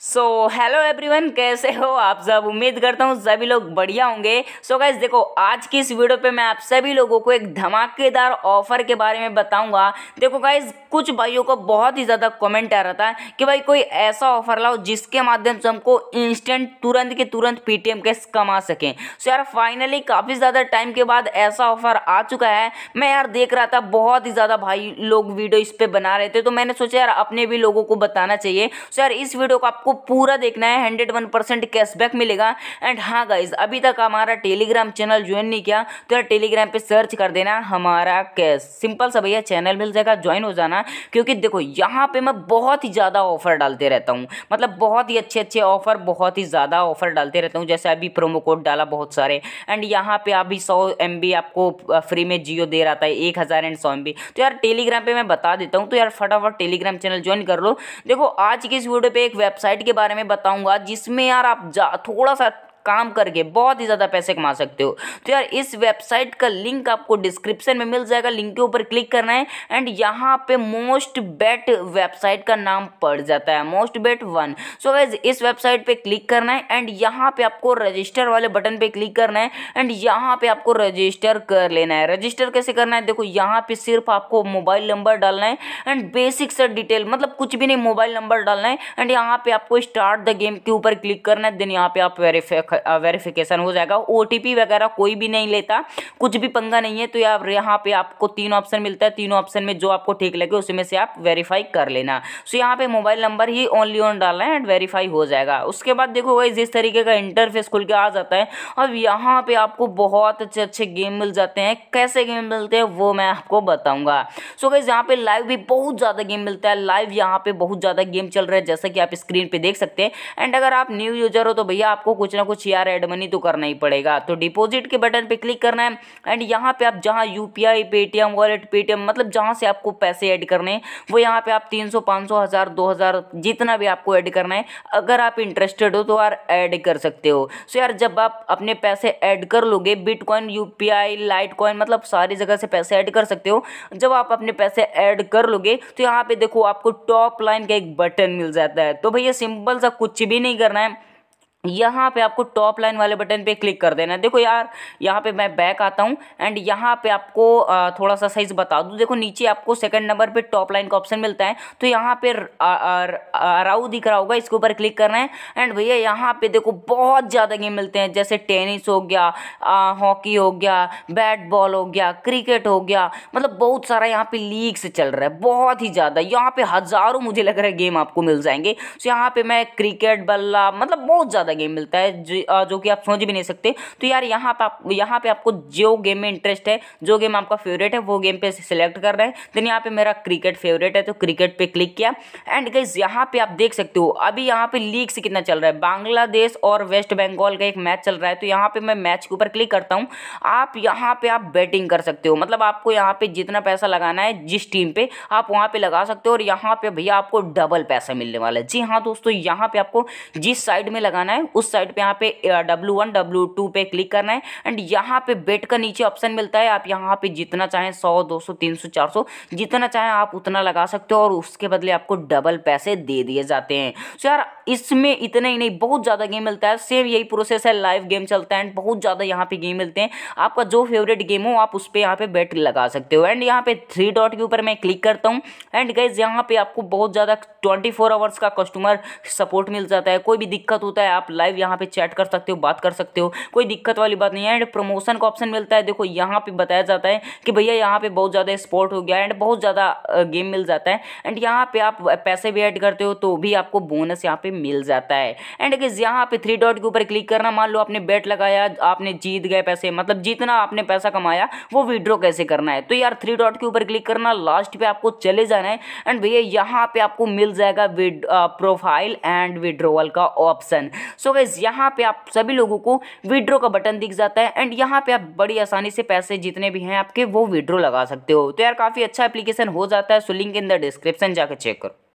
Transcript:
so hello everyone कैसे हो आप सब उम्मीद करता हूँ सभी लोग बढ़िया होंगे सो so गैस देखो आज की इस वीडियो पे मैं आप सभी लोगों को एक धमाकेदार ऑफर के बारे में बताऊंगा देखो गैस कुछ भाइयों को बहुत ही ज़्यादा कमेंट आ रहा था कि भाई कोई ऐसा ऑफर लाओ जिसके माध्यम से हमको इंस्टेंट तुरंत के तुरंत पेटीएम कैश कमा सकें सो so यार फाइनली काफ़ी ज़्यादा टाइम के बाद ऐसा ऑफर आ चुका है मैं यार देख रहा था बहुत ही ज़्यादा भाई लोग वीडियो इस पर बना रहे थे तो मैंने सोचा यार अपने भी लोगों को बताना चाहिए सो यार इस वीडियो को आपको आपको पूरा देखना है हंड्रेड वन परसेंट कैशबैक मिलेगा एंड हाँ गाइज अभी तक हमारा टेलीग्राम चैनल ज्वाइन नहीं किया तो यार टेलीग्राम पे सर्च कर देना हमारा कैश सिंपल सा भैया चैनल मिल जाएगा ज्वाइन हो जाना क्योंकि देखो यहाँ पे मैं बहुत ही ज़्यादा ऑफर डालते रहता हूँ मतलब बहुत ही अच्छे अच्छे ऑफर बहुत ही ज़्यादा ऑफर डालते रहता हूँ जैसे अभी प्रोमो कोड डाला बहुत सारे एंड यहाँ पर अभी सौ एम आपको फ्री में जियो दे रहा था एक हज़ार एंड सौ एम तो यार टेलीग्राम पर मैं बता देता हूँ तो यार फटाफट टेलीग्राम चैनल ज्वाइन कर लो देखो आज की इस वीडियो पर एक वेबसाइट वेबसाइट के बारे में बताऊंगा जिसमें यार आप जा थोड़ा सा काम करके बहुत ही ज़्यादा पैसे कमा सकते हो तो यार इस वेबसाइट का लिंक आपको डिस्क्रिप्शन में मिल जाएगा लिंक के ऊपर क्लिक करना है एंड यहाँ पे मोस्ट बेट वेबसाइट का नाम पड़ जाता है मोस्ट बेट वन सो वैज इस वेबसाइट पे क्लिक करना है एंड यहाँ पे आपको रजिस्टर वाले बटन पे क्लिक करना है एंड यहाँ पे आपको रजिस्टर कर लेना है रजिस्टर कैसे करना है देखो यहाँ पे सिर्फ आपको मोबाइल नंबर डालना है एंड बेसिक सर डिटेल मतलब कुछ भी नहीं मोबाइल नंबर डालना है एंड यहाँ पे आपको स्टार्ट द गेम के ऊपर क्लिक करना है देन यहाँ पे आप वेरीफाई वेरिफिकेशन हो जाएगा ओ वगैरह कोई भी नहीं लेता कुछ भी पंगा नहीं है तो यार यहाँ पे आपको तीन ऑप्शन मिलता है तीनों ऑप्शन में जो आपको ठीक लगे उसमें से आप वेरीफाई कर लेना सो यहाँ पे मोबाइल नंबर ही ओनली ऑन डालना है एंड वेरीफाई हो जाएगा उसके बाद देखो भाई जिस तरीके का इंटरफेस खुल के आ जाता है अब यहाँ पे आपको बहुत अच्छे अच्छे गेम मिल जाते हैं कैसे गेम मिलते हैं वो मैं आपको बताऊंगा सो so गैस यहाँ पे लाइव भी बहुत ज़्यादा गेम मिलता है लाइव यहाँ पे बहुत ज़्यादा गेम चल रहा है जैसा कि आप स्क्रीन पे देख सकते हैं एंड अगर आप न्यू यूजर हो तो भैया आपको कुछ ना कुछ यार एड मनी तो करना ही पड़ेगा तो डिपॉजिट के बटन पे क्लिक करना है एंड यहाँ पे आप जहाँ U P I Paytm wallet Paytm मतलब जहाँ से आपको पैसे ऐड करने हैं वो यहाँ पे आप तीन सौ पाँच सौ हज़ार दो हज़ार जितना भी आपको ऐड करना है अगर आप इंटरेस्टेड हो तो यार ऐड कर सकते हो सो यार जब आप अपने पैसे ऐड कर लोगे bitcoin U P I litecoin मतलब सारी जगह से पैसे ऐड कर सकते हो जब आप अपने पैसे ऐड कर लोगे तो यहाँ पे देखो आपको टॉप लाइन का एक बटन मिल जाता है तो भैया सिंपल सा कुछ भी नहीं करना है यहाँ पे आपको टॉप लाइन वाले बटन पे क्लिक कर देना है देखो यार यहाँ पे मैं बैक आता हूँ एंड यहाँ पे आपको थोड़ा सा साइज बता दूँ देखो नीचे आपको सेकंड नंबर पे टॉप लाइन का ऑप्शन मिलता है तो यहाँ पे अराउ दिख रहा होगा इसके ऊपर क्लिक करना है एंड भैया यहाँ पे देखो बहुत ज़्यादा गेम मिलते हैं जैसे टेनिस हो गया हॉकी हो गया बैट बॉल हो गया क्रिकेट हो गया मतलब बहुत सारा यहाँ पे लीग्स चल रहा है बहुत ही ज़्यादा यहाँ पे हज़ारों मुझे लग रहा है गेम आपको मिल जाएंगे सो तो यहाँ पे मैं क्रिकेट बल्ला मतलब बहुत ज़्यादा ज़्यादा गेम मिलता है जो, जो कि आप सोच भी नहीं सकते तो यार यहाँ पर आप यहाँ पर आपको जो गेम में इंटरेस्ट है जो गेम आपका फेवरेट है वो गेम पर सिलेक्ट रहे हैं देन यहाँ पर मेरा क्रिकेट फेवरेट है तो क्रिकेट पर क्लिक किया एंड गई यहाँ पर आप देख सकते हो अभी यहाँ पर लीग से कितना चल रहा है बांग्लादेश और वेस्ट बंगाल का एक मैच चल रहा है तो यहाँ पर मैं मैच के ऊपर क्लिक करता हूँ आप यहाँ पर आप बैटिंग कर सकते हो मतलब आपको यहाँ पर जितना पैसा लगाना है जिस टीम पर आप वहाँ पर लगा सकते हो और यहाँ पर भैया आपको डबल पैसा मिलने वाला है जी हाँ दोस्तों यहाँ पर आपको जिस साइड में लगाना है है उस साइड पे यहाँ पे डब्ल्यू वन डब्ल्यू टू पे क्लिक करना है एंड यहाँ पे बेट का नीचे ऑप्शन मिलता है आप यहाँ पे जितना चाहें सौ दो सौ तीन सौ चार सौ जितना चाहें आप उतना लगा सकते हो और उसके बदले आपको डबल पैसे दे दिए जाते हैं सो तो यार इसमें इतने ही नहीं बहुत ज़्यादा गेम मिलता है सेम यही प्रोसेस है लाइव गेम चलता है एंड बहुत ज़्यादा यहाँ पे गेम मिलते हैं आपका जो फेवरेट गेम हो आप उस पर यहाँ पे बेट लगा सकते हो एंड यहाँ पे थ्री डॉट के ऊपर मैं क्लिक करता हूँ एंड गैस यहाँ पे आपको बहुत ज़्यादा ट्वेंटी फोर आवर्स का कस्टमर सपोर्ट मिल जाता है कोई भी दिक्कत होता है आप आप लाइव यहाँ पे चैट कर सकते हो बात कर सकते हो कोई दिक्कत वाली बात नहीं है एंड प्रमोशन का ऑप्शन मिलता है देखो यहाँ पे बताया जाता है कि भैया यहाँ पे बहुत ज़्यादा स्पोर्ट हो गया एंड बहुत ज़्यादा गेम मिल जाता है एंड यहाँ पे आप पैसे भी ऐड करते हो तो भी आपको बोनस यहाँ पे मिल जाता है एंड यहाँ पे थ्री डॉट के ऊपर क्लिक करना मान लो आपने बेट लगाया आपने जीत गए पैसे मतलब जितना आपने पैसा कमाया वो विड्रॉ कैसे करना है तो यार थ्री डॉट के ऊपर क्लिक करना लास्ट पे आपको चले जाना है एंड भैया यहाँ पे आपको मिल जाएगा प्रोफाइल एंड विड्रोवल का ऑप्शन सो गैस यहाँ पे आप सभी लोगों को विड्रो का बटन दिख जाता है एंड यहाँ पे आप बड़ी आसानी से पैसे जितने भी हैं आपके वो विड्रो लगा सकते हो तो यार काफ़ी अच्छा एप्लीकेशन हो जाता है so link in the description जाकर चेक करो